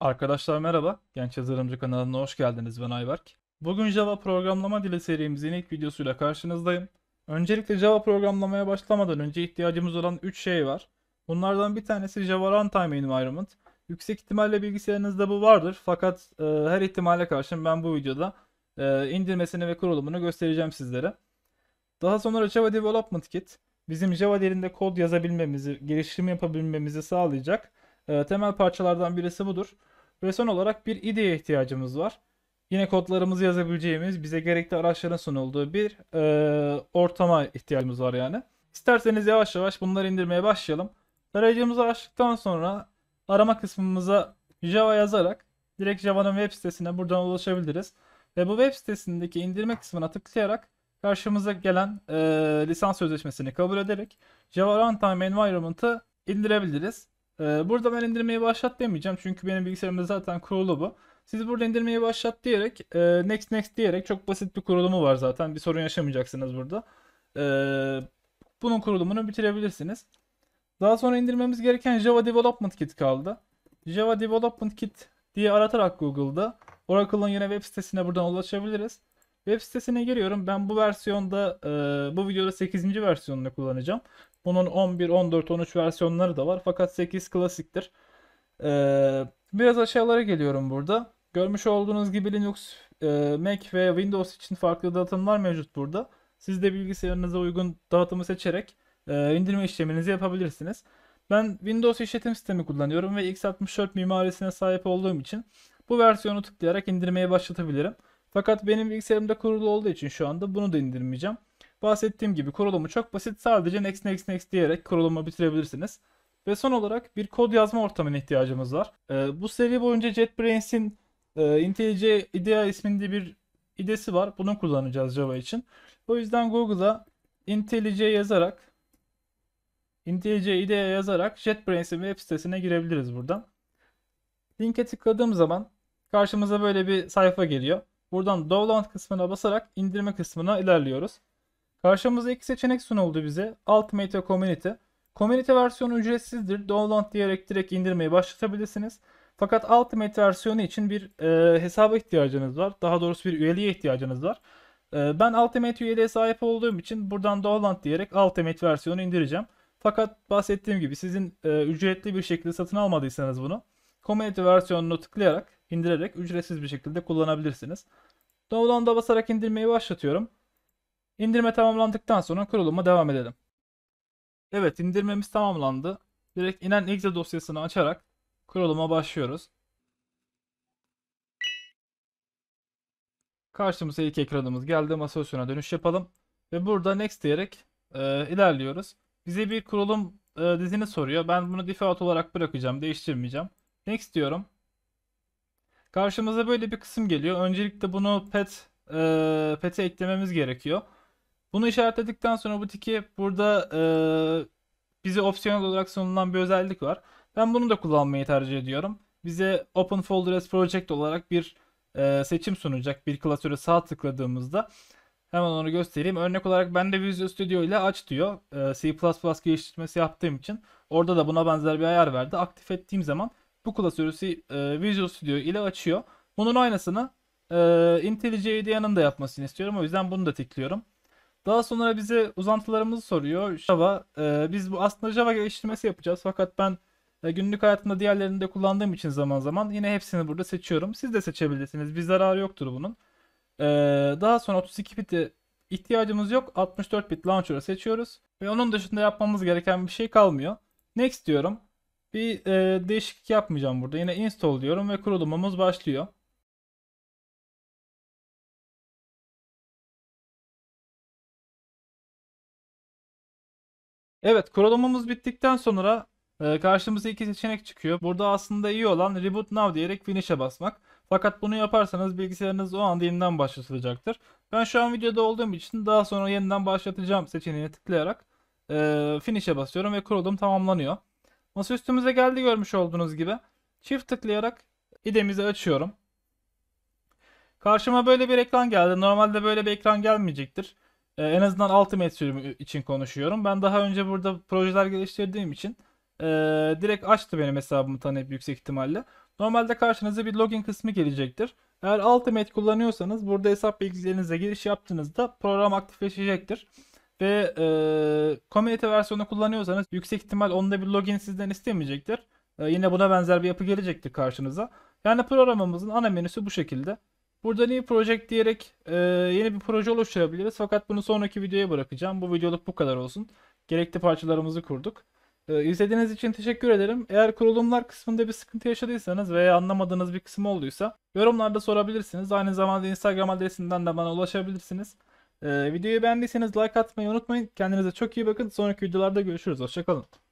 Arkadaşlar merhaba, Genç Yazılımcı kanalına hoş geldiniz. Ben Ayberk. Bugün Java programlama dili serimizin ilk videosuyla karşınızdayım. Öncelikle Java programlamaya başlamadan önce ihtiyacımız olan 3 şey var. Bunlardan bir tanesi Java Runtime Environment. Yüksek ihtimalle bilgisayarınızda bu vardır fakat e, her ihtimale karşı ben bu videoda e, indirmesini ve kurulumunu göstereceğim sizlere. Daha sonra Java Development Kit bizim Java dilinde kod yazabilmemizi, geliştirme yapabilmemizi sağlayacak. E, temel parçalardan birisi budur. Ve son olarak bir IDE'ye ihtiyacımız var. Yine kodlarımızı yazabileceğimiz, bize gerekli araçların sunulduğu bir e, ortama ihtiyacımız var yani. İsterseniz yavaş yavaş bunları indirmeye başlayalım. Tarayıcımızı açtıktan sonra arama kısmımıza Java yazarak direkt Java'nın web sitesine buradan ulaşabiliriz. Ve bu web sitesindeki indirme kısmına tıklayarak karşımıza gelen e, lisans sözleşmesini kabul ederek Java Runtime Environment'ı indirebiliriz. Ee, burada ben indirmeyi başlat demeyeceğim. Çünkü benim bilgisayarımda zaten kurulu bu. Siz burada indirmeyi başlat diyerek e, next next diyerek çok basit bir kurulumu var zaten. Bir sorun yaşamayacaksınız burada. Ee, bunun kurulumunu bitirebilirsiniz. Daha sonra indirmemiz gereken Java Development Kit kaldı. Java Development Kit diye aratarak Google'da Oracle'ın yine web sitesine buradan ulaşabiliriz. Web sitesine giriyorum. Ben bu versiyonda e, bu videoda 8. versiyonunu kullanacağım. Bunun 11, 14, 13 versiyonları da var. Fakat 8 klasiktir. Ee, biraz aşağılara geliyorum burada. Görmüş olduğunuz gibi Linux, e, Mac ve Windows için farklı dağıtımlar mevcut burada. Siz de bilgisayarınıza uygun dağıtımı seçerek e, indirme işleminizi yapabilirsiniz. Ben Windows işletim sistemi kullanıyorum ve x64 mimarisine sahip olduğum için bu versiyonu tıklayarak indirmeye başlatabilirim. Fakat benim bilgisayarımda kurulu olduğu için şu anda bunu da indirmeyeceğim. Bahsettiğim gibi kurulumu çok basit. Sadece next next next diyerek kurulumu bitirebilirsiniz. Ve son olarak bir kod yazma ortamına ihtiyacımız var. Ee, bu seri boyunca JetBrains'in e, IntelliJ IDEA isminde bir idesi var. Bunu kullanacağız Java için. O yüzden Google'a IntelliJ yazarak IntelliJ IDEA yazarak JetBrains'in web sitesine girebiliriz buradan. Linke tıkladığım zaman karşımıza böyle bir sayfa geliyor. Buradan download kısmına basarak indirme kısmına ilerliyoruz. Karşımıza iki seçenek sunuldu bize. Ultimate ve Community. Community versiyonu ücretsizdir. Download diyerek direkt indirmeyi başlatabilirsiniz. Fakat Ultimate versiyonu için bir e, hesaba ihtiyacınız var. Daha doğrusu bir üyeliğe ihtiyacınız var. E, ben Ultimate üyeliğe sahip olduğum için buradan Download diyerek Ultimate versiyonu indireceğim. Fakat bahsettiğim gibi sizin e, ücretli bir şekilde satın almadıysanız bunu Community versiyonunu tıklayarak indirerek ücretsiz bir şekilde kullanabilirsiniz. Download'a basarak indirmeyi başlatıyorum. İndirme tamamlandıktan sonra kuruluma devam edelim. Evet indirmemiz tamamlandı. Direkt inen exe dosyasını açarak kuruluma başlıyoruz. Karşımıza ilk ekranımız geldi. Masa üstüne dönüş yapalım. Ve burada next diyerek e, ilerliyoruz. Bize bir kurulum e, dizini soruyor. Ben bunu default olarak bırakacağım. Değiştirmeyeceğim. Next diyorum. Karşımıza böyle bir kısım geliyor. Öncelikle bunu pet e, pet'e eklememiz gerekiyor. Bunu işaretledikten sonra bu tiki burada e, bize opsiyonel olarak sunulan bir özellik var. Ben bunu da kullanmayı tercih ediyorum. Bize Open Folder as Project olarak bir e, seçim sunacak bir klasöre sağ tıkladığımızda. Hemen onu göstereyim. Örnek olarak ben de Visual Studio ile aç diyor. E, C++ geliştirmesi yaptığım için. Orada da buna benzer bir ayar verdi. Aktif ettiğim zaman bu klasörü e, Visual Studio ile açıyor. Bunun aynısını e, IntelliJ IDEA'nın da yapmasını istiyorum. O yüzden bunu da tıklıyorum. Daha sonra bize uzantılarımızı soruyor. Java. E, biz bu aslında Java geliştirmesi yapacağız. Fakat ben e, günlük hayatımda diğerlerini de kullandığım için zaman zaman yine hepsini burada seçiyorum. Siz de seçebilirsiniz. Bir zararı yoktur bunun. E, daha sonra 32 bit'e ihtiyacımız yok. 64 bit launcher'ı seçiyoruz. Ve onun dışında yapmamız gereken bir şey kalmıyor. Next diyorum. Bir e, değişiklik yapmayacağım burada. Yine install diyorum ve kurulumumuz başlıyor. Evet kurulamamız bittikten sonra e, karşımıza iki seçenek çıkıyor. Burada aslında iyi olan Reboot Now diyerek Finish'e basmak. Fakat bunu yaparsanız bilgisayarınız o anda yeniden başlatılacaktır. Ben şu an videoda olduğum için daha sonra yeniden başlatacağım seçeneğine tıklayarak e, Finish'e basıyorum ve kurulum tamamlanıyor. Masa üstümüze geldi görmüş olduğunuz gibi. Çift tıklayarak idemizi açıyorum. Karşıma böyle bir ekran geldi. Normalde böyle bir ekran gelmeyecektir. E, en azından Ultimate sürümü için konuşuyorum. Ben daha önce burada projeler geliştirdiğim için e, direkt açtı benim hesabımı tanıyıp yüksek ihtimalle. Normalde karşınıza bir login kısmı gelecektir. Eğer Ultimate kullanıyorsanız burada hesap bilgilerinize giriş yaptığınızda program aktifleşecektir. Ve e, community versiyonu kullanıyorsanız yüksek ihtimal onda bir login sizden istemeyecektir. E, yine buna benzer bir yapı gelecektir karşınıza. Yani programımızın ana menüsü bu şekilde. Burada New Project diyerek e, yeni bir proje oluşturabiliriz. Fakat bunu sonraki videoya bırakacağım. Bu videoluk bu kadar olsun. Gerekli parçalarımızı kurduk. E, izlediğiniz için teşekkür ederim. Eğer kurulumlar kısmında bir sıkıntı yaşadıysanız veya anlamadığınız bir kısım olduysa yorumlarda sorabilirsiniz. Aynı zamanda Instagram adresinden de bana ulaşabilirsiniz. E, videoyu beğendiyseniz like atmayı unutmayın. Kendinize çok iyi bakın. Sonraki videolarda görüşürüz. Hoşçakalın.